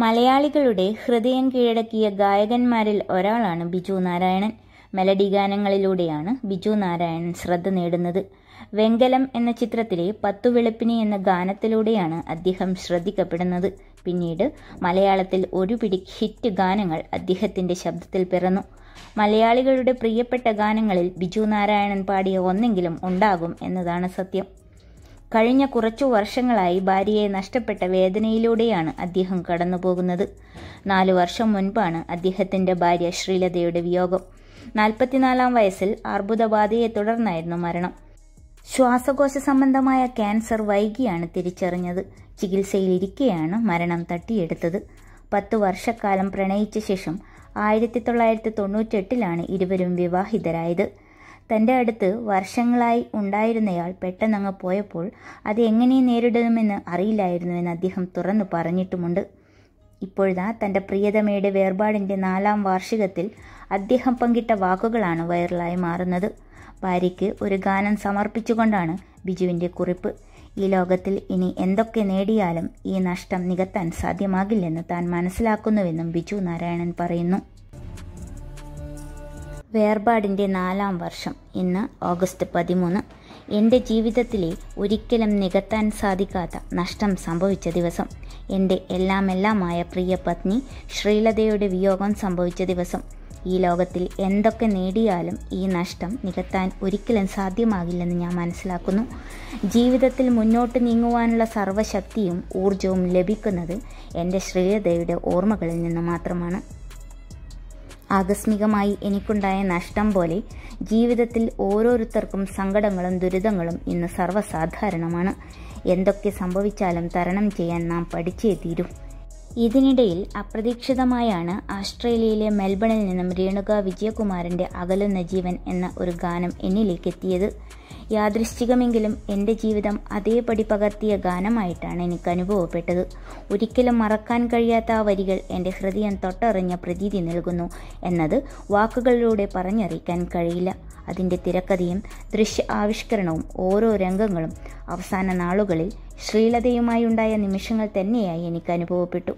മലയാളികളുടെ ഹൃദയം കീഴടക്കിയ ഗായകന്മാരിൽ ഒരാളാണ് ബിജു നാരായണൻ മെലഡി ഗാനങ്ങളിലൂടെയാണ് ബിജു നാരായണൻ ശ്രദ്ധ നേടുന്നത് വെങ്കലം എന്ന ചിത്രത്തിലെ പത്തു വെളുപ്പിനി എന്ന ഗാനത്തിലൂടെയാണ് അദ്ദേഹം ശ്രദ്ധിക്കപ്പെടുന്നത് പിന്നീട് മലയാളത്തിൽ ഒരു പിടി ഹിറ്റ് ഗാനങ്ങൾ അദ്ദേഹത്തിന്റെ ശബ്ദത്തിൽ പിറന്നു മലയാളികളുടെ പ്രിയപ്പെട്ട ഗാനങ്ങളിൽ ബിജു നാരായണൻ പാടിയ ഒന്നെങ്കിലും ഉണ്ടാകും എന്നതാണ് സത്യം കഴിഞ്ഞ കുറച്ചു വർഷങ്ങളായി ഭാര്യയെ നഷ്ടപ്പെട്ട വേദനയിലൂടെയാണ് അദ്ദേഹം കടന്നുപോകുന്നത് നാലു വർഷം മുൻപാണ് അദ്ദേഹത്തിന്റെ ഭാര്യ ശ്രീലതയുടെ വിയോഗം നാൽപ്പത്തിനാലാം വയസ്സിൽ അർബുദബാധയെ തുടർന്നായിരുന്നു മരണം ശ്വാസകോശ സംബന്ധമായ ക്യാൻസർ വൈകിയാണ് തിരിച്ചറിഞ്ഞത് ചികിത്സയിലിരിക്കെയാണ് മരണം തട്ടിയെടുത്തത് പത്തു വർഷക്കാലം പ്രണയിച്ച ശേഷം ആയിരത്തി തൊള്ളായിരത്തി തൊണ്ണൂറ്റെട്ടിലാണ് ഇരുവരും വിവാഹിതരായത് തൻ്റെ അടുത്ത് വർഷങ്ങളായി ഉണ്ടായിരുന്നയാൾ പെട്ടെന്നങ്ങ് പോയപ്പോൾ അത് എങ്ങനെ നേരിടണമെന്ന് അറിയില്ലായിരുന്നുവെന്ന് അദ്ദേഹം തുറന്നു പറഞ്ഞിട്ടുമുണ്ട് ഇപ്പോഴാ തൻ്റെ പ്രിയതമയുടെ വേർപാടിൻ്റെ നാലാം വാർഷികത്തിൽ അദ്ദേഹം പങ്കിട്ട വാക്കുകളാണ് വൈറലായി മാറുന്നത് ഭാര്യയ്ക്ക് ഒരു ഗാനം സമർപ്പിച്ചുകൊണ്ടാണ് ബിജുവിൻ്റെ കുറിപ്പ് ഈ ലോകത്തിൽ ഇനി എന്തൊക്കെ നേടിയാലും ഈ നഷ്ടം നികത്താൻ സാധ്യമാകില്ലെന്ന് താൻ മനസ്സിലാക്കുന്നുവെന്നും ബിജു നാരായണൻ പറയുന്നു വേർപാടിൻ്റെ നാലാം വർഷം ഇന്ന് ഓഗസ്റ്റ് പതിമൂന്ന് എൻ്റെ ജീവിതത്തിലെ ഒരിക്കലും നികത്താൻ സാധിക്കാത്ത നഷ്ടം സംഭവിച്ച ദിവസം എൻ്റെ എല്ലാമെല്ലാമായ പ്രിയ പത്നി ശ്രീലതയുടെ വിയോഗം സംഭവിച്ച ദിവസം ഈ ലോകത്തിൽ എന്തൊക്കെ നേടിയാലും ഈ നഷ്ടം നികത്താൻ ഒരിക്കലും സാധ്യമാകില്ലെന്ന് ഞാൻ മനസ്സിലാക്കുന്നു ജീവിതത്തിൽ മുന്നോട്ട് നീങ്ങുവാനുള്ള സർവ്വശക്തിയും ഊർജവും ലഭിക്കുന്നത് എൻ്റെ ശ്രീലതയുടെ ഓർമ്മകളിൽ നിന്ന് മാത്രമാണ് ആകസ്മികമായി എനിക്കുണ്ടായ നഷ്ടം പോലെ ജീവിതത്തിൽ ഓരോരുത്തർക്കും സങ്കടങ്ങളും ദുരിതങ്ങളും ഇന്ന് സർവ്വസാധാരണമാണ് എന്തൊക്കെ സംഭവിച്ചാലും തരണം ചെയ്യാൻ നാം പഠിച്ചേ തീരും ഇതിനിടയിൽ അപ്രതീക്ഷിതമായാണ് ആസ്ട്രേലിയയിലെ മെൽബണിൽ നിന്നും രേണുക വിജയകുമാറിൻ്റെ അകലുന്ന ജീവൻ എന്ന ഒരു ഗാനം എന്നിലേക്കെത്തിയത് യാദൃശ്ചികമെങ്കിലും എൻ്റെ ജീവിതം അതേപടി പകർത്തിയ ഗാനമായിട്ടാണ് എനിക്ക് അനുഭവപ്പെട്ടത് ഒരിക്കലും മറക്കാൻ കഴിയാത്ത ആ വരികൾ എൻ്റെ ഹൃദയം തൊട്ടറിഞ്ഞ പ്രതീതി നൽകുന്നു എന്നത് വാക്കുകളിലൂടെ പറഞ്ഞറിയിക്കാൻ കഴിയില്ല അതിൻ്റെ തിരക്കഥയും ദൃശ്യ ആവിഷ്കരണവും ഓരോ രംഗങ്ങളും അവസാന നാളുകളിൽ ശ്രീലതയുമായി ഉണ്ടായ നിമിഷങ്ങൾ തന്നെയായി എനിക്ക് അനുഭവപ്പെട്ടു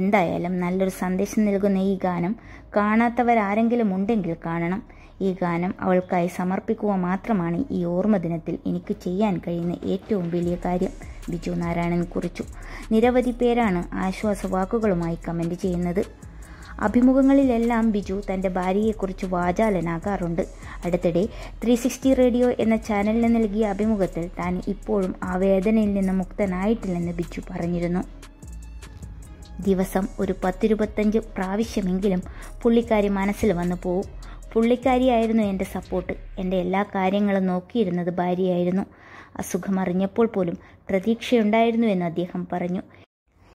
എന്തായാലും നല്ലൊരു സന്ദേശം നൽകുന്ന ഈ ഗാനം കാണാത്തവരാരെങ്കിലും ഉണ്ടെങ്കിൽ കാണണം ഈ ഗാനം അവൾക്കായി സമർപ്പിക്കുക മാത്രമാണ് ഈ ഓർമ്മദിനത്തിൽ എനിക്ക് ചെയ്യാൻ കഴിയുന്ന ഏറ്റവും വലിയ കാര്യം ബിജു നാരായണൻ കുറിച്ചു നിരവധി പേരാണ് ആശ്വാസ വാക്കുകളുമായി കമൻ്റ് ചെയ്യുന്നത് അഭിമുഖങ്ങളിലെല്ലാം ബിജു തൻ്റെ ഭാര്യയെക്കുറിച്ച് വാചാലനാകാറുണ്ട് അടുത്തിടെ ത്രീ സിക്സ്റ്റി റേഡിയോ എന്ന ചാനലിന് നൽകിയ അഭിമുഖത്തിൽ താൻ ഇപ്പോഴും ആ വേദനയിൽ നിന്ന് മുക്തനായിട്ടില്ലെന്ന് ബിജു പറഞ്ഞിരുന്നു ദിവസം ഒരു പത്തിരുപത്തഞ്ച് പ്രാവശ്യമെങ്കിലും പുള്ളിക്കാരി മനസ്സിൽ വന്നു പോവും പുള്ളിക്കാരിയായിരുന്നു എൻ്റെ സപ്പോർട്ട് എൻ്റെ എല്ലാ കാര്യങ്ങളും നോക്കിയിരുന്നത് ഭാര്യയായിരുന്നു അസുഖം അറിഞ്ഞപ്പോൾ പോലും പ്രതീക്ഷയുണ്ടായിരുന്നു എന്ന് അദ്ദേഹം പറഞ്ഞു